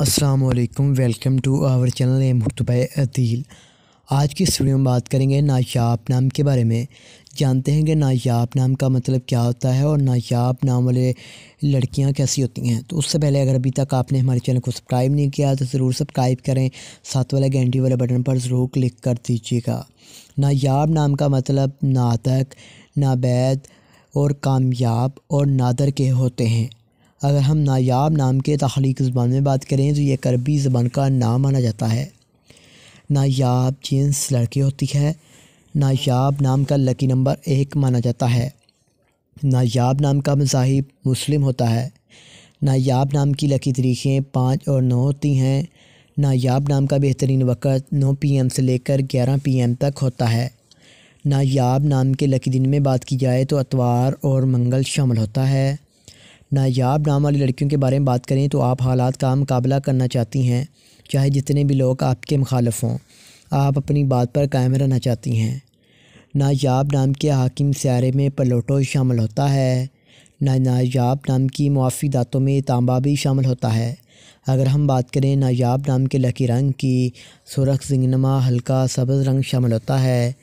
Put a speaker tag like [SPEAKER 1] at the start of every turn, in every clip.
[SPEAKER 1] वालेकुम welcome to our channel एम मुक्तबाई अतील आज की स्टूडियो में बात करेंगे नायाब नाम के बारे में जानते हैं कि नायाब नाम का मतलब क्या होता है और नायाब नाम वाले लड़कियां कैसी होती हैं तो उससे पहले अगर अभी तक आपने हमारे चैनल को सब्सक्राइब नहीं किया तो ज़रूर सब्सक्राइब करें साथ वाला घंटी वाले बटन पर ज़रूर क्लिक कर दीजिएगा नायाब नाम का मतलब नातक नाबैद और कामयाब और नादर के होते हैं अगर हम नायाब नाम के तख्लीक ज़बान में बात करें तो यह करबी ज़बान का नाम माना जाता है नायाब जींस लड़के होती है नायाब नाम का लकी नंबर एक माना जाता है नायाब नाम का मजाहिब मुस्लिम होता है नायाब नाम की लकी तरीक़ें पाँच और नौ होती हैं नायाब नाम का बेहतरीन वक़्त नौ पी एम से लेकर ग्यारह पी एम तक होता है नायाब नाम के लकी दिन में बात की जाए तो अतवार और मंगल शामिल होता है नायाब नाम वाली लड़कियों के बारे में बात करें तो आप हालात का मुकाबला करना चाहती हैं चाहे जितने भी लोग आपके मुखालफ हों आप अपनी बात पर कायम रहना चाहती हैं नायाब नाम के हाकिम स्यारे में पलोटो शामिल होता है ना नायाब नाम की मुआफ़ी दातों में तांबा भी शामिल होता है अगर हम बात करें नायाब नाम के लकी रंग की सुरख जिंगनमा हल्का सब्ज़ रंग शामिल होता है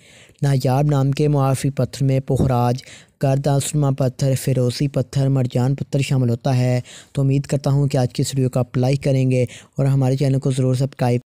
[SPEAKER 1] नायाब नाम के मुआफ़ी पत्थर में पोखराज करदासमा पत्थर फिरोसी पत्थर मरजान पत्थर शामिल होता है तो उम्मीद करता हूँ कि आज की इस वीडियो को आप लाइक करेंगे और हमारे चैनल को ज़रूर सब्सक्राइब